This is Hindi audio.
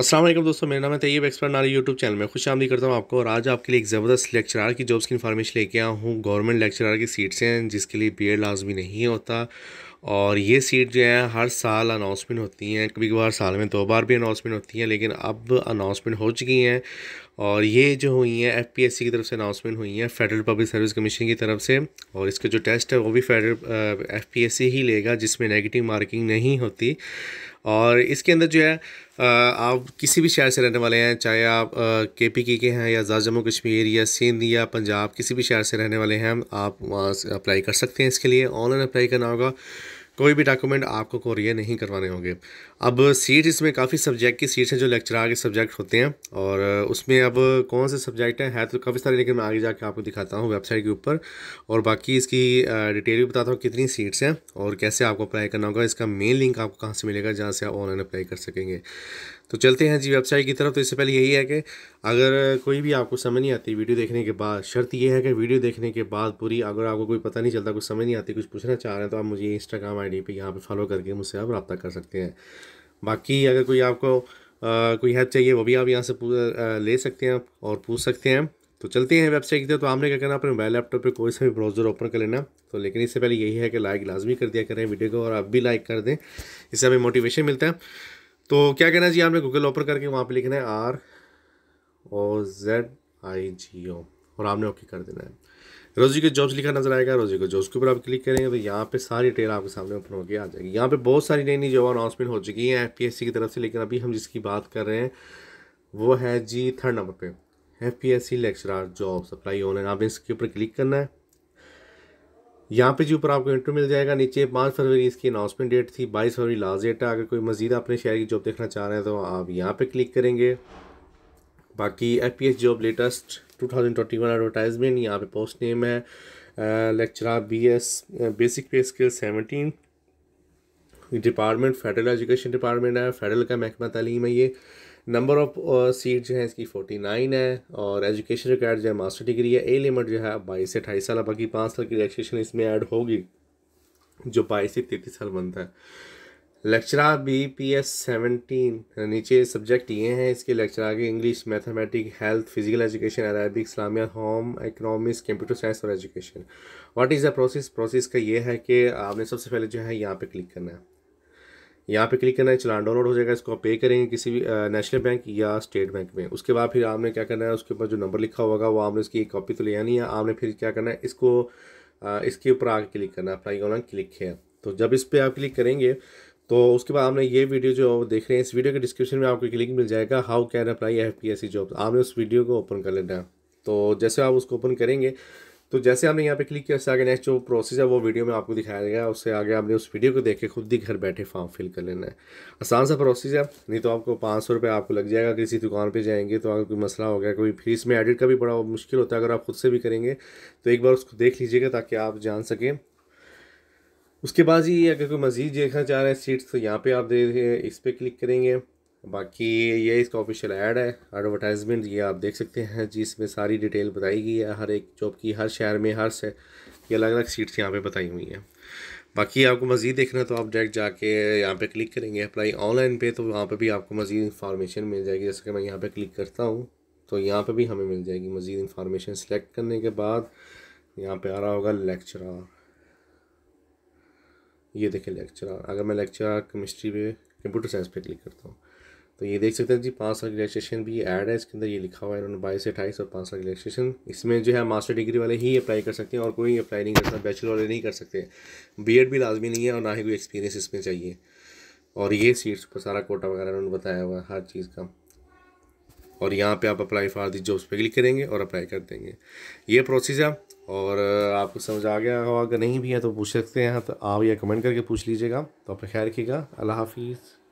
असलम दोस्तों मेरा नाम है तैयब एक्सपर्ट नारे यूट्यूब चैनल में खुश आमदी करता हूँ आपको और आज आपके लिए एक ज़बरदस्त लेक्चरार की जॉब्स की इन्फॉर्मेशन लेके आया हूँ गवर्नमेंट लेक्चरार की सीट्स हैं जिसके लिए बी एड लाजमी नहीं होता और ये सीट जो है हर साल अनाउंसमेंट होती हैं कभी कभार साल में दो बार भी अनाउंसमेंट होती हैं लेकिन अब अनाउंसमेंट हो चुकी हैं और ये जो हुई हैं एफ पी एस सी की तरफ से अनाउंसमेंट हुई हैं फेडरल पब्लिक सर्विस कमीशन की तरफ से और इसका जो टेस्ट है वो भी federal F P S C ही लेगा जिसमें नेगेटिव मार्किंग नहीं होती और इसके अंदर जो है आप किसी भी शहर से रहने वाले हैं चाहे आप के पी के के हैं या जम्मू कश्मीर या सिंध या पंजाब किसी भी शहर से रहने वाले हैं आप वहाँ अप्लाई कर सकते हैं इसके लिए ऑनलाइन अप्लाई करना होगा कोई भी डॉक्यूमेंट आपको कोरियर नहीं करवाने होंगे अब सीट इसमें काफ़ी सब्जेक्ट की सीट्स हैं जो लेक्चरार के सब्जेक्ट होते हैं और उसमें अब कौन से सब्जेक्ट हैं है तो काफ़ी सारे लेकिन मैं आगे जाके आपको दिखाता हूँ वेबसाइट के ऊपर और बाकी इसकी डिटेल भी बताता हूँ कितनी सीट्स हैं और कैसे आपको अप्लाई करना होगा इसका मेन लिंक आपको कहाँ से मिलेगा जहाँ से आप ऑनलाइन अप्लाई कर सकेंगे तो चलते हैं जी वेबसाइट की तरफ तो इससे पहले यही है कि अगर कोई भी आपको समझ नहीं आती वीडियो देखने के बाद शर्त यह है कि वीडियो देखने के बाद पूरी अगर आपको कोई पता नहीं चलता कुछ समझ नहीं आती कुछ पूछना चाह रहे हैं तो आप मुझे इंस्टाग्राम आई डी पर यहाँ पर फॉलो करके मुझसे आप रब्ता कर सकते हैं बाकी अगर कोई आपको आ, कोई हेल्प चाहिए वो भी आप यहाँ से ले सकते हैं और पूछ सकते हैं तो चलते हैं वेबसाइट की तरफ तो आपने क्या करना अपने मोबाइल लैपटॉप पे कोई सा भी ब्राउज़र ओपन कर लेना तो लेकिन इससे पहले यही है कि लाइक लाजमी कर दिया करें वीडियो को और आप भी लाइक कर दें इससे हमें मोटिवेशन मिलता है तो क्या कहना जी आपने गूगल ओपन करके वहाँ पर लिखना है आर और जेड आई जी ओ और आपने ओके कर देना है रोजी के जॉब्स लिखा नजर आएगा रोजी के जॉब्स के ऊपर आप क्लिक करेंगे तो यहाँ पे सारी डिटेल आपके सामने ओपन होकर आ जाएगी यहाँ पे बहुत सारी नई नई जॉब अनाउंसमेंट हो चुकी है एफ की तरफ से लेकिन अभी हम जिसकी बात कर रहे हैं वो है जी थर्ड नंबर पे F P S C lecturer jobs apply online आपने इसके ऊपर क्लिक करना है यहाँ पे जी ऊपर आपको इंटरव्यू मिल जाएगा नीचे पाँच फरवरी इसकी अनाउंसमेंट डेट थी बाईस फरवरी लास्ट डेट है अगर कोई मजीद अपने शहर की जॉब देखना चाह रहे हैं तो आप यहाँ पे क्लिक करेंगे बाकी F P S job latest two thousand twenty one advertisement यहाँ पे पोस्ट नेम है lecturer B S basic pay scale seventeen department federal education department है फेडरल का महकमा तलीम है ये नंबर ऑफ सीट जो है इसकी फोर्टी नाइन है और एजुकेशन रिकॉर्ड जो है मास्टर डिग्री है ए लिमिट जो है बाईस से अठाईस साल बाकी पाँच साल की रजिस्ट्रेशन इसमें ऐड होगी जो बाईस से तैतीस साल बनता है lecturer B P S seventeen नीचे सब्जेक्ट ये हैं इसके लेक्चर आगे English mathematic health physical education Arabic इस्लामिया होम इकनॉमिक्स कंप्यूटर साइंस और education what is the process process का ये है कि आपने सबसे पहले जो है यहाँ पे क्लिक करना है यहाँ पे क्लिक करना है चलान डाउनलोड हो जाएगा इसको आप पे करेंगे किसी भी नेशनल बैंक या स्टेट बैंक में उसके बाद फिर आपने क्या करना है उसके ऊपर जो नंबर लिखा होगा वो आपने उसकी कॉपी तो ले आनी है आपने फिर क्या करना है इसको इसके ऊपर आगे क्लिक करना है अप्लाई ऑनलाइन क्लिक है तो जब इस पर आप क्लिक करेंगे तो उसके बाद आपने ये वीडियो जो देख रहे हैं इस वीडियो के डिस्क्रिप्शन में आपको एक लिंक मिल जाएगा how can apply F P S C job आपने उस वीडियो को ओपन कर लेना है तो जैसे आप उसको ओपन करेंगे तो जैसे आपने यहाँ पे क्लिक किया उससे आगे नेक्स्ट जो प्रोसेस है वो वीडियो में आपको दिखाया जाएगा उससे आगे आपने उस वीडियो को देख के खुद ही घर बैठे फॉर्म फिल कर लेना है आसान सा प्रोसेस है नहीं तो आपको पाँच सौ रुपये आपको लग जाएगा किसी दुकान पे जाएंगे तो अगर कोई मसला हो गया कोई फीस में एडिट का भी बड़ा मुश्किल होता है अगर आप खुद से भी करेंगे तो एक बार उसको देख लीजिएगा ताकि आप जान सकें उसके बाद जी अगर कोई मज़ीद देखना चाह रहा है सीट्स तो यहाँ पे आप दे इस पर क्लिक करेंगे बाकी ये इसका ऑफिशियल ऐड है एडवर्टाइजमेंट ये आप देख सकते हैं जी इसमें सारी डिटेल बताई गई है हर एक जॉब की हर शहर में हर से ये अलग अलग सीट्स यहाँ पे बताई हुई हैं बाकी आपको मज़ीद देखना तो आप डायरेक्ट जाके यहाँ पे क्लिक करेंगे अप्लाई ऑनलाइन पे तो वहाँ पे भी आपको मज़ीद इन्फॉर्मेशन मिल जाएगी जैसे कि मैं यहाँ पर क्लिक करता हूँ तो यहाँ पर भी हमें मिल जाएगी मज़ीद इन्फॉर्मेशन सेलेक्ट करने के बाद यहाँ पर आ रहा होगा लेक्चरार ये देखें लेक्चर अगर मैं लेक्चर केमिस्ट्री पे कंप्यूटर साइंस पे क्लिक करता हूँ तो ये देख सकते हैं जी पाँच साल की रिलैक्सेशन भी ऐड है इसके अंदर ये लिखा हुआ है इन्होंने बाईस से अठाईस और पाँच साल की इसमें जो है मास्टर डिग्री वाले ही अप्लाई कर सकते हैं और कोई अप्लाई नहीं कर सकता बैचलर वाले नहीं कर सकते बी भी लाजमी नहीं है और ना ही कोई एक्सपीरियंस इसमें चाहिए और ये सीट्स पर सारा कोटा वगैरह उन्होंने बताया हुआ है हर चीज़ का और यहाँ पे आप अप्लाई फॉर दी जॉब्स पे क्लिक करेंगे और अप्लाई कर देंगे ये प्रोसेस है और आपको समझ आ गया होगा अगर नहीं भी है तो पूछ सकते हैं तो आप या कमेंट करके पूछ लीजिएगा तो अपने ख्याल रखिएगा अल्लाह हाफिज़